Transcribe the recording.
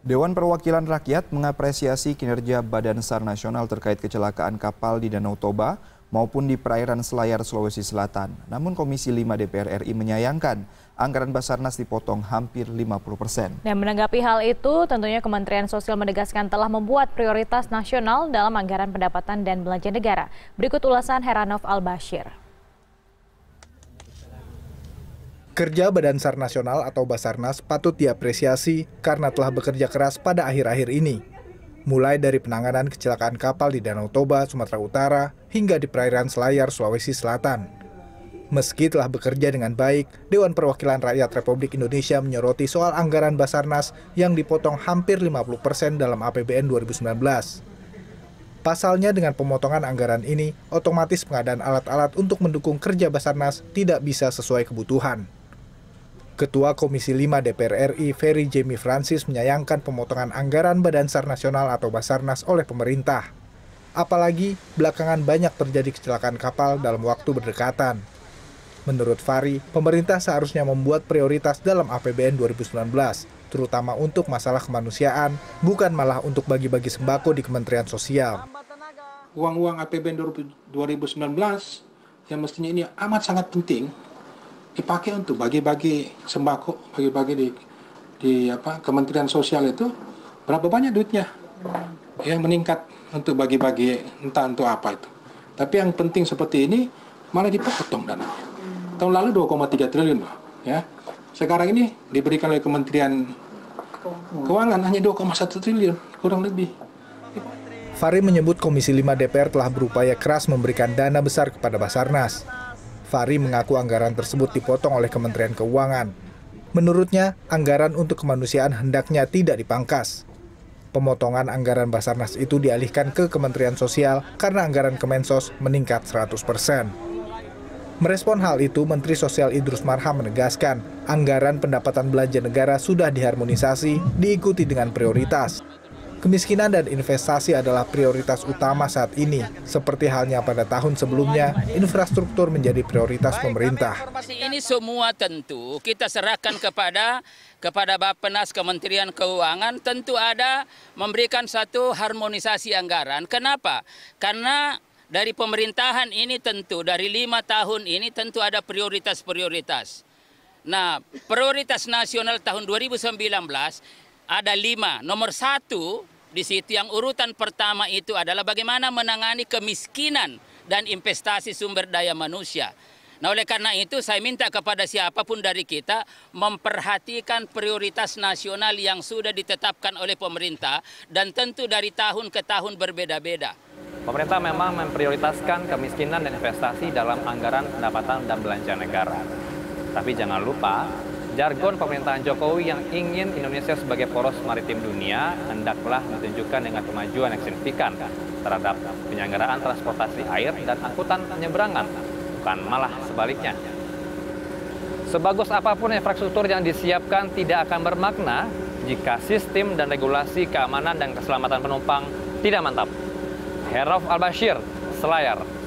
Dewan Perwakilan Rakyat mengapresiasi kinerja Badan SAR Nasional terkait kecelakaan kapal di Danau Toba maupun di perairan Selayar, Sulawesi Selatan. Namun Komisi 5 DPR RI menyayangkan anggaran Basarnas dipotong hampir 50 persen. Dan menanggapi hal itu, tentunya Kementerian Sosial menegaskan telah membuat prioritas nasional dalam anggaran pendapatan dan belanja negara. Berikut ulasan Heranov Al-Bashir. Kerja Badan SAR Nasional atau Basarnas patut diapresiasi karena telah bekerja keras pada akhir-akhir ini. Mulai dari penanganan kecelakaan kapal di Danau Toba, Sumatera Utara, hingga di perairan Selayar, Sulawesi Selatan. Meski telah bekerja dengan baik, Dewan Perwakilan Rakyat Republik Indonesia menyoroti soal anggaran Basarnas yang dipotong hampir 50% dalam APBN 2019. Pasalnya dengan pemotongan anggaran ini, otomatis pengadaan alat-alat untuk mendukung kerja Basarnas tidak bisa sesuai kebutuhan. Ketua Komisi 5 DPR RI Ferry Jamie Francis menyayangkan pemotongan anggaran Badan Sar Nasional atau Basarnas oleh pemerintah. Apalagi belakangan banyak terjadi kecelakaan kapal dalam waktu berdekatan. Menurut Fari, pemerintah seharusnya membuat prioritas dalam APBN 2019, terutama untuk masalah kemanusiaan, bukan malah untuk bagi-bagi sembako di Kementerian Sosial. Uang-uang APBN 2019 yang mestinya ini amat sangat penting dipakai untuk bagi-bagi sembako, bagi-bagi di di apa Kementerian Sosial itu berapa banyak duitnya yang meningkat untuk bagi-bagi entah untuk apa itu. Tapi yang penting seperti ini malah dipotong dana. Tahun lalu 2,3 triliun loh, ya. Sekarang ini diberikan oleh Kementerian Keuangan hanya 2,1 triliun kurang lebih. Fahri menyebut Komisi 5 DPR telah berupaya keras memberikan dana besar kepada Basarnas. Fahri mengaku anggaran tersebut dipotong oleh Kementerian Keuangan. Menurutnya, anggaran untuk kemanusiaan hendaknya tidak dipangkas. Pemotongan anggaran Basarnas itu dialihkan ke Kementerian Sosial karena anggaran Kemensos meningkat 100 persen. Merespon hal itu, Menteri Sosial Idrus Marham menegaskan, anggaran pendapatan belanja negara sudah diharmonisasi, diikuti dengan prioritas. Kemiskinan dan investasi adalah prioritas utama saat ini. Seperti halnya pada tahun sebelumnya, infrastruktur menjadi prioritas pemerintah. Ini semua tentu kita serahkan kepada kepada Bappenas Kementerian Keuangan tentu ada memberikan satu harmonisasi anggaran. Kenapa? Karena dari pemerintahan ini tentu dari lima tahun ini tentu ada prioritas-prioritas. Nah, prioritas nasional tahun 2019 ada lima. Nomor satu di situ yang urutan pertama itu adalah bagaimana menangani kemiskinan dan investasi sumber daya manusia. Nah oleh karena itu saya minta kepada siapapun dari kita memperhatikan prioritas nasional yang sudah ditetapkan oleh pemerintah dan tentu dari tahun ke tahun berbeda-beda. Pemerintah memang memprioritaskan kemiskinan dan investasi dalam anggaran pendapatan dan belanja negara. Tapi jangan lupa Jargon pemerintahan Jokowi yang ingin Indonesia sebagai poros maritim dunia hendaklah ditunjukkan dengan kemajuan yang signifikan terhadap penyelenggaraan transportasi air dan angkutan penyeberangan, bukan malah sebaliknya. Sebagus apapun infrastruktur yang disiapkan tidak akan bermakna jika sistem dan regulasi keamanan dan keselamatan penumpang tidak mantap. Herof Al-Bashir, Selayar.